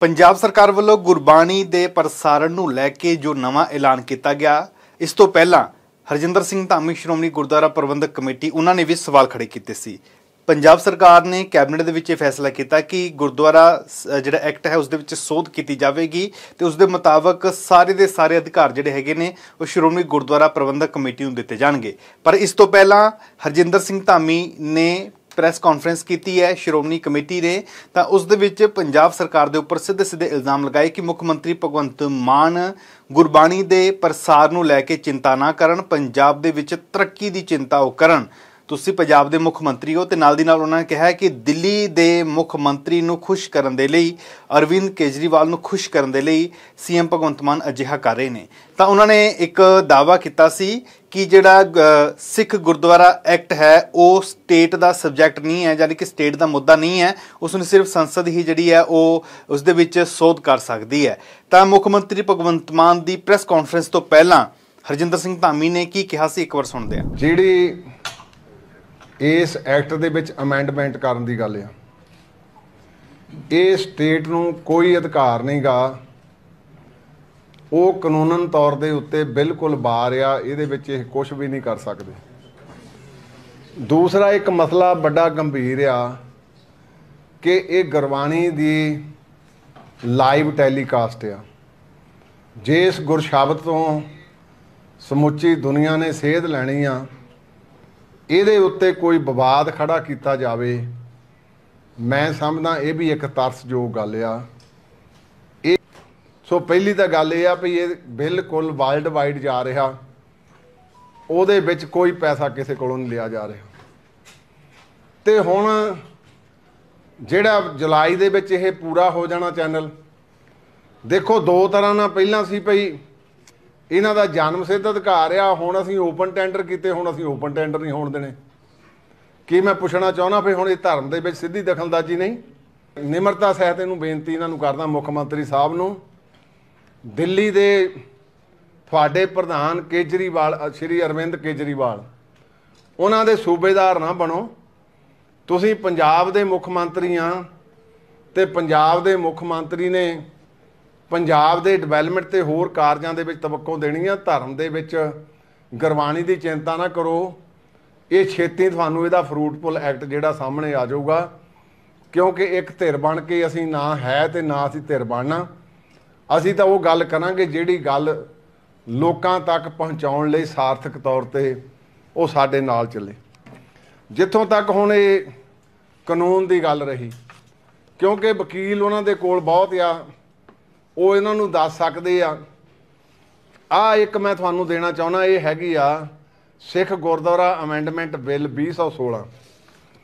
ਪੰਜਾਬ ਸਰਕਾਰ ਵੱਲੋਂ ਗੁਰਬਾਣੀ ਦੇ ਪ੍ਰਸਾਰਣ ਨੂੰ ਲੈ ਕੇ ਜੋ ਨਵਾਂ ਐਲਾਨ ਕੀਤਾ ਗਿਆ ਇਸ ਤੋਂ ਪਹਿਲਾਂ ਹਰਜਿੰਦਰ ਸਿੰਘ ਧਾਮੀ ਸ਼੍ਰੋਮਣੀ ਗੁਰਦੁਆਰਾ ਪ੍ਰਬੰਧਕ ਕਮੇਟੀ ਉਹਨਾਂ ਨੇ ਵੀ ਸਵਾਲ ਖੜੇ ਕੀਤੇ ਸੀ ਪੰਜਾਬ ਸਰਕਾਰ ਨੇ ਕੈਬਨਿਟ ਦੇ ਵਿੱਚ ਇਹ ਫੈਸਲਾ ਕੀਤਾ ਕਿ ਗੁਰਦੁਆਰਾ ਜਿਹੜਾ ਐਕਟ ਹੈ ਉਸ ਦੇ ਵਿੱਚ ਸੋਧ ਕੀਤੀ ਜਾਵੇਗੀ ਤੇ ਉਸ ਦੇ ਮੁਤਾਬਕ ਸਾਰੇ ਦੇ ਸਾਰੇ ਅਧਿਕਾਰ ਜਿਹੜੇ ਹੈਗੇ ਨੇ ਉਹ ਸ਼੍ਰੋਮਣੀ ਗੁਰਦੁਆਰਾ ਪ੍ਰਬੰਧਕ ਕਮੇਟੀ ਨੂੰ ਦਿੱਤੇ ਜਾਣਗੇ ਪਰ ਇਸ ਤੋਂ ਪਹਿਲਾਂ ਹਰਜਿੰਦਰ ਸਿੰਘ ਧਾਮੀ ਨੇ ਪ੍ਰੈਸ ਕਾਨਫਰੰਸ ਕੀਤੀ ਹੈ ਸ਼੍ਰੋਮਣੀ ਕਮੇਟੀ ਨੇ ਤਾਂ ਉਸ ਦੇ ਵਿੱਚ ਪੰਜਾਬ ਸਰਕਾਰ ਦੇ ਉੱਪਰ ਸਿੱਧੇ ਸਿੱਧੇ ਇਲਜ਼ਾਮ ਲਗਾਏ ਕਿ ਮੁੱਖ ਮੰਤਰੀ ਭਗਵੰਤ ਮਾਨ ਗੁਰਬਾਣੀ ਦੇ ਪ੍ਰਸਾਰ ਨੂੰ ਲੈ ਕੇ ਚਿੰਤਾ ਨਾ ਕਰਨ ਪੰਜਾਬ ਦੇ ਵਿੱਚ ਤਰੱਕੀ ਦੀ ਚਿੰਤਾ ਉਹ ਕਰਨ ਤੁਸੀਂ ਪੰਜਾਬ ਦੇ ਮੁੱਖ ਮੰਤਰੀ ਹੋ ਤੇ ਨਾਲ ਦੀ ਨਾਲ ਉਹਨਾਂ ਨੇ ਕਿਹਾ ਕਿ ਦਿੱਲੀ ਦੇ ਮੁੱਖ ਮੰਤਰੀ ਨੂੰ ਖੁਸ਼ ਕਰਨ ਦੇ ਲਈ ਅਰਵਿੰਦ ਕੇਜਰੀਵਾਲ ਨੂੰ ਖੁਸ਼ ਕਰਨ ਦੇ ਲਈ ਸੀਐਮ ਭਗਵੰਤ ਮਾਨ ਅਜਿਹਾ ਕਰ ਰਹੇ ਨੇ ਤਾਂ ਉਹਨਾਂ ਨੇ ਇੱਕ ਦਾਵਾ ਕੀਤਾ ਸੀ ਕਿ ਜਿਹੜਾ ਸਿੱਖ ਗੁਰਦੁਆਰਾ ਐਕਟ ਹੈ ਉਹ ਸਟੇਟ ਦਾ ਸਬਜੈਕਟ ਨਹੀਂ ਹੈ ਯਾਨੀ ਕਿ ਸਟੇਟ ਦਾ ਮੁੱਦਾ ਨਹੀਂ ਹੈ ਉਸ ਨੂੰ ਸਿਰਫ ਸੰਸਦ ਹੀ ਜਿਹੜੀ ਹੈ ਉਹ ਉਸ ਦੇ ਵਿੱਚ ਸੋਧ ਕਰ ਸਕਦੀ ਹੈ ਤਾਂ ਮੁੱਖ ਮੰਤਰੀ ਭਗਵੰਤ ਮਾਨ ਦੀ ਪ੍ਰੈਸ ਕਾਨਫਰੰਸ ਤੋਂ ਪਹਿਲਾਂ ਹਰਜਿੰਦਰ ਸਿੰਘ ਧਾਮੀ ਨੇ ਕੀ ਕਿਹਾ ਸੀ ਇੱਕ ਵਾਰ ਸੁਣਦੇ ਆ ਜਿਹੜੀ ਇਸ ਐਕਟ ਦੇ ਵਿੱਚ ਅਮੈਂਡਮੈਂਟ ਕਰਨ ਦੀ ਗੱਲ ਆ ਇਹ ਸਟੇਟ ਨੂੰ ਕੋਈ ਅਧਿਕਾਰ ਨਹੀਂਗਾ ਉਹ ਕਾਨੂੰਨਨ ਤੌਰ ਦੇ ਉੱਤੇ ਬਿਲਕੁਲ ਬਾਹਰ ਆ ਇਹਦੇ ਵਿੱਚ ਇਹ ਕੁਝ ਵੀ ਨਹੀਂ ਕਰ ਸਕਦੇ ਦੂਸਰਾ ਇੱਕ ਮਸਲਾ ਵੱਡਾ ਗੰਭੀਰ ਆ ਕਿ ਇਹ ਗੁਰਬਾਣੀ ਦੀ ਲਾਈਵ ਟੈਲੀਕਾਸਟ ਆ ਜੇ ਇਸ ਗੁਰਸ਼ਬਦ ਤੋਂ ਸਮੁੱਚੀ ਦੁਨੀਆ ਨੇ ਸੇਧ ਲੈਣੀ ਆ ਇਹਦੇ ਉੱਤੇ ਕੋਈ ਵਿਵਾਦ ਖੜਾ ਕੀਤਾ ਜਾਵੇ ਮੈਂ ਸਮਝਦਾ ਇਹ ਵੀ ਇੱਕ ਤਰਸਯੋਗ ਗੱਲ ਆ ਇਹ ਸੋ ਪਹਿਲੀ ਤਾਂ ਗੱਲ ਇਹ ਆ ਵੀ ਇਹ ਬਿਲਕੁਲ ਵਰਲਡ ਵਾਈਡ ਜਾ ਰਿਹਾ ਉਹਦੇ ਵਿੱਚ ਕੋਈ ਪੈਸਾ ਕਿਸੇ ਕੋਲੋਂ ਨਹੀਂ ਲਿਆ ਜਾ ਰਿਹਾ ਤੇ ਹੁਣ ਜਿਹੜਾ ਜੁਲਾਈ ਦੇ ਵਿੱਚ ਇਹ ਪੂਰਾ ਹੋ ਜਾਣਾ ਚੈਨਲ ਦੇਖੋ ਦੋ ਤਰ੍ਹਾਂ ਨਾਲ ਪਹਿਲਾਂ ਸੀ ਭਈ ਇਹਨਾਂ ਦਾ ਜਨਮ ਸਿੱਧ ਅਧਿਕਾਰ ਆ ਹੁਣ ਅਸੀਂ ਓਪਨ ਟੈਂਡਰ ਕੀਤੇ ਹੁਣ ਅਸੀਂ ਓਪਨ ਟੈਂਡਰ ਨਹੀਂ ਹੋਣ ਦੇਣੇ ਕੀ ਮੈਂ ਪੁੱਛਣਾ ਚਾਹੁੰਦਾ ਫੇ ਹੁਣ ਇਹ ਧਰਮ ਦੇ ਵਿੱਚ ਸਿੱਧੀ ਦਖਲਅੰਦਾਜ਼ੀ ਨਹੀਂ ਨਿਮਰਤਾ ਸਹਿਤ ਇਹਨੂੰ ਬੇਨਤੀ ਇਹਨਾਂ ਨੂੰ ਕਰਦਾ ਮੁੱਖ ਮੰਤਰੀ ਸਾਹਿਬ ਨੂੰ ਦਿੱਲੀ ਦੇ ਤੁਹਾਡੇ ਪ੍ਰਧਾਨ ਕੇਜਰੀਵਾਲ ਸ਼੍ਰੀ ਅਰਵਿੰਦ ਕੇਜਰੀਵਾਲ ਉਹਨਾਂ ਦੇ ਸੂਬੇਦਾਰ ਨਾ ਬਣੋ ਤੁਸੀਂ ਪੰਜਾਬ ਦੇ ਮੁੱਖ ਮੰਤਰੀ ਆ ਤੇ ਪੰਜਾਬ ਦੇ ਮੁੱਖ ਮੰਤਰੀ ਨੇ ਪੰਜਾਬ ਦੇ ਡਿਵੈਲਪਮੈਂਟ ਤੇ ਹੋਰ ਕਾਰਜਾਂ ਦੇ ਵਿੱਚ ਤਵੱਕੋ ਦੇਣੀ ਆ ਧਰਮ ਦੇ ਵਿੱਚ ਗਰਵਾਣੀ ਦੀ ਚਿੰਤਾ ਨਾ ਕਰੋ ਇਹ ਛੇਤੀ ਤੁਹਾਨੂੰ ਇਹਦਾ ਫਰੂਟਫੁਲ ਐਕਟ ਜਿਹੜਾ ਸਾਹਮਣੇ ਆ ਜਾਊਗਾ ਕਿਉਂਕਿ ਇੱਕ ਧਿਰ ਬਣ ਕੇ ਅਸੀਂ ਨਾ ਹੈ ਤੇ ਨਾ ਅਸੀਂ ਧਿਰ ਬਣਨਾ ਅਸੀਂ ਤਾਂ ਉਹ ਗੱਲ ਕਰਾਂਗੇ ਜਿਹੜੀ ਗੱਲ ਲੋਕਾਂ ਤੱਕ ਪਹੁੰਚਾਉਣ ਲਈ ਸਾਰਥਕ ਤੌਰ ਤੇ ਉਹ ਸਾਡੇ ਨਾਲ ਚੱਲੇ ਜਿੱਥੋਂ ਤੱਕ ਹੁਣ ਇਹ ਕਾਨੂੰਨ ਦੀ ਗੱਲ ਰਹੀ ਕਿਉਂਕਿ ਵਕੀਲ ਉਹਨਾਂ ਦੇ ਕੋਲ ਬਹੁਤ ਆ ਉਹ ਇਹਨਾਂ ਨੂੰ ਦੱਸ ਸਕਦੇ ਆ ਆ ਇੱਕ ਮੈਂ ਤੁਹਾਨੂੰ ਦੇਣਾ ਚਾਹੁੰਦਾ ਇਹ ਹੈਗੀ ਆ ਸਿੱਖ ਗੁਰਦੁਆਰਾ ਅਮੈਂਡਮੈਂਟ ਬਿੱਲ 2016